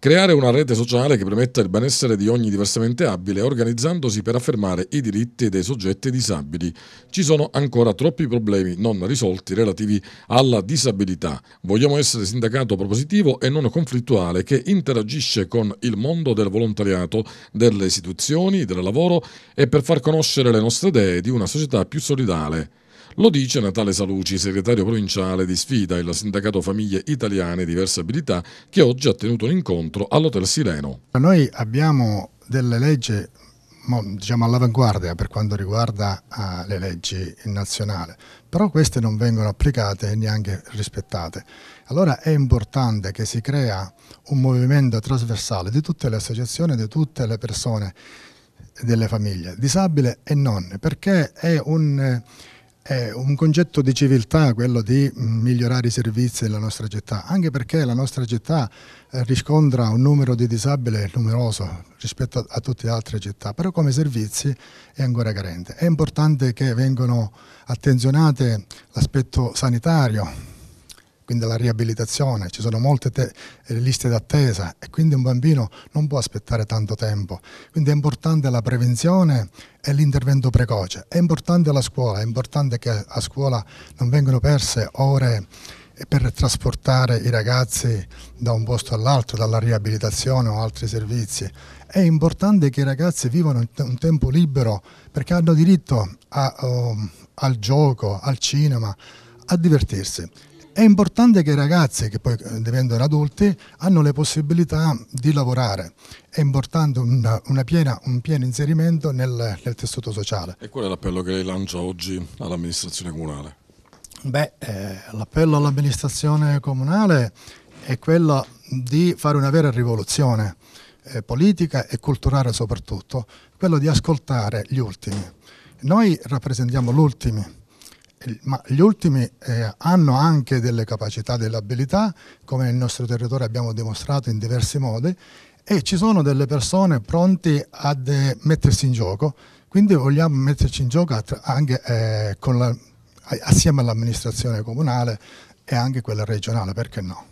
Creare una rete sociale che permetta il benessere di ogni diversamente abile, organizzandosi per affermare i diritti dei soggetti disabili. Ci sono ancora troppi problemi non risolti relativi alla disabilità. Vogliamo essere sindacato propositivo e non conflittuale che interagisce con il mondo del volontariato, delle istituzioni, del lavoro e per far conoscere le nostre idee di una società più solidale. Lo dice Natale Saluci, segretario provinciale di Sfida, e il sindacato famiglie italiane diverse abilità, che oggi ha tenuto un incontro all'Hotel Sireno. Noi abbiamo delle leggi diciamo all'avanguardia per quanto riguarda uh, le leggi nazionali, però queste non vengono applicate e neanche rispettate. Allora è importante che si crea un movimento trasversale di tutte le associazioni, di tutte le persone delle famiglie, disabile e non, perché è un... Eh, è un concetto di civiltà quello di mm, migliorare i servizi della nostra città, anche perché la nostra città eh, riscontra un numero di disabili numeroso rispetto a tutte le altre città, però come servizi è ancora carente. È importante che vengano attenzionate l'aspetto sanitario quindi la riabilitazione, ci sono molte liste d'attesa e quindi un bambino non può aspettare tanto tempo. Quindi è importante la prevenzione e l'intervento precoce, è importante la scuola, è importante che a scuola non vengano perse ore per trasportare i ragazzi da un posto all'altro, dalla riabilitazione o altri servizi. È importante che i ragazzi vivano un tempo libero perché hanno diritto a, um, al gioco, al cinema, a divertirsi. È importante che i ragazzi, che poi eh, diventano adulti, hanno le possibilità di lavorare. È importante una, una piena, un pieno inserimento nel, nel tessuto sociale. E qual è l'appello che lei lancia oggi all'amministrazione comunale? Beh, eh, l'appello all'amministrazione comunale è quello di fare una vera rivoluzione eh, politica e culturale soprattutto, quello di ascoltare gli ultimi. Noi rappresentiamo l'ultimi, ma gli ultimi eh, hanno anche delle capacità, delle abilità, come nel nostro territorio abbiamo dimostrato in diversi modi, e ci sono delle persone pronte a mettersi in gioco, quindi vogliamo metterci in gioco anche eh, la, assieme all'amministrazione comunale e anche quella regionale, perché no?